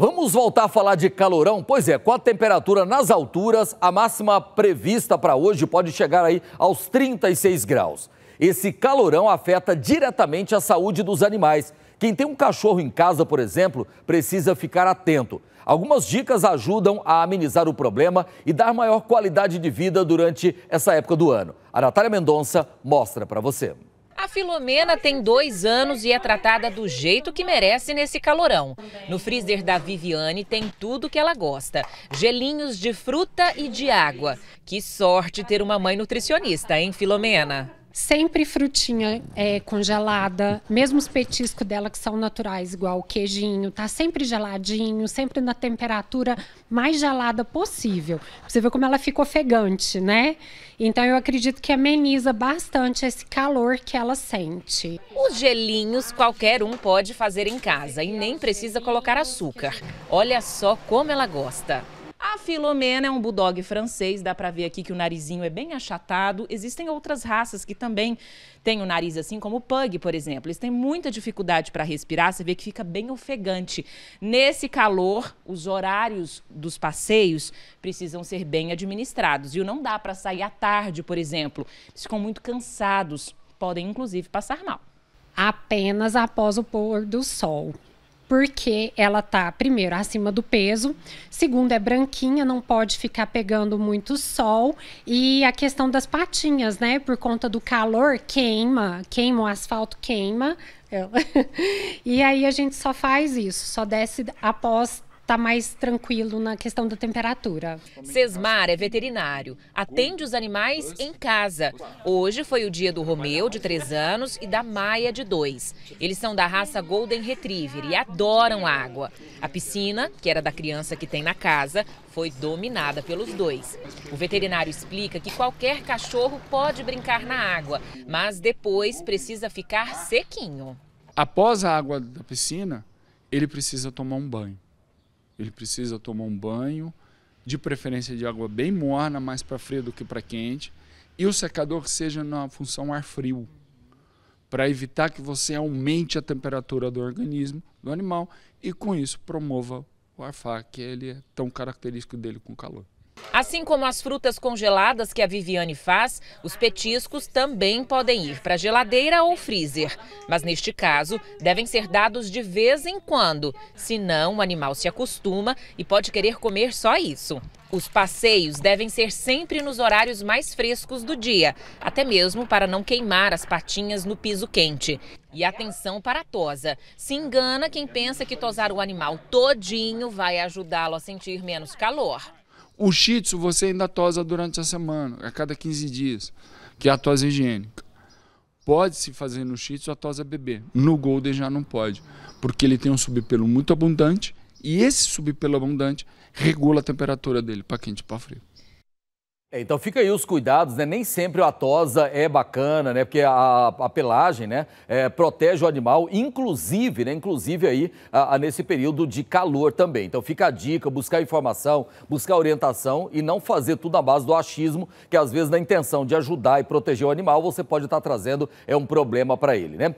Vamos voltar a falar de calorão? Pois é, com a temperatura nas alturas, a máxima prevista para hoje pode chegar aí aos 36 graus. Esse calorão afeta diretamente a saúde dos animais. Quem tem um cachorro em casa, por exemplo, precisa ficar atento. Algumas dicas ajudam a amenizar o problema e dar maior qualidade de vida durante essa época do ano. A Natália Mendonça mostra para você. Filomena tem dois anos e é tratada do jeito que merece nesse calorão. No freezer da Viviane tem tudo que ela gosta: gelinhos de fruta e de água. Que sorte ter uma mãe nutricionista, hein, Filomena? Sempre frutinha é, congelada, mesmo os petiscos dela que são naturais, igual o queijinho, tá sempre geladinho, sempre na temperatura mais gelada possível. Você vê como ela fica ofegante, né? Então eu acredito que ameniza bastante esse calor que ela sente. Os gelinhos qualquer um pode fazer em casa e nem precisa colocar açúcar. Olha só como ela gosta. A Filomena é um bulldog francês, dá para ver aqui que o narizinho é bem achatado. Existem outras raças que também têm o nariz assim, como o pug, por exemplo. Eles têm muita dificuldade para respirar, você vê que fica bem ofegante. Nesse calor, os horários dos passeios precisam ser bem administrados, E Não dá para sair à tarde, por exemplo. Eles ficam muito cansados, podem inclusive passar mal. Apenas após o pôr do sol porque ela tá, primeiro, acima do peso, segundo, é branquinha, não pode ficar pegando muito sol, e a questão das patinhas, né? Por conta do calor, queima, queima o asfalto, queima. e aí a gente só faz isso, só desce após tá mais tranquilo na questão da temperatura. Cesmar é veterinário, atende os animais em casa. Hoje foi o dia do Romeu, de 3 anos, e da Maia, de 2. Eles são da raça Golden Retriever e adoram água. A piscina, que era da criança que tem na casa, foi dominada pelos dois. O veterinário explica que qualquer cachorro pode brincar na água, mas depois precisa ficar sequinho. Após a água da piscina, ele precisa tomar um banho ele precisa tomar um banho, de preferência de água bem morna, mais para frio do que para quente, e o secador que seja na função ar frio, para evitar que você aumente a temperatura do organismo do animal e com isso promova o arfar que ele é tão característico dele com calor. Assim como as frutas congeladas que a Viviane faz, os petiscos também podem ir para geladeira ou freezer. Mas neste caso, devem ser dados de vez em quando, senão o animal se acostuma e pode querer comer só isso. Os passeios devem ser sempre nos horários mais frescos do dia, até mesmo para não queimar as patinhas no piso quente. E atenção para a tosa. Se engana quem pensa que tosar o animal todinho vai ajudá-lo a sentir menos calor. O shih tzu você ainda tosa durante a semana, a cada 15 dias, que é a tosa higiênica. Pode-se fazer no shih tzu a tosa é bebê. No golden já não pode, porque ele tem um subpelo muito abundante e esse subpelo abundante regula a temperatura dele para quente e para frio. É, então fica aí os cuidados, né? Nem sempre a tosa é bacana, né? Porque a, a pelagem, né? É, protege o animal, inclusive, né? Inclusive aí a, a nesse período de calor também. Então fica a dica, buscar informação, buscar orientação e não fazer tudo à base do achismo, que às vezes na intenção de ajudar e proteger o animal você pode estar trazendo é um problema para ele, né?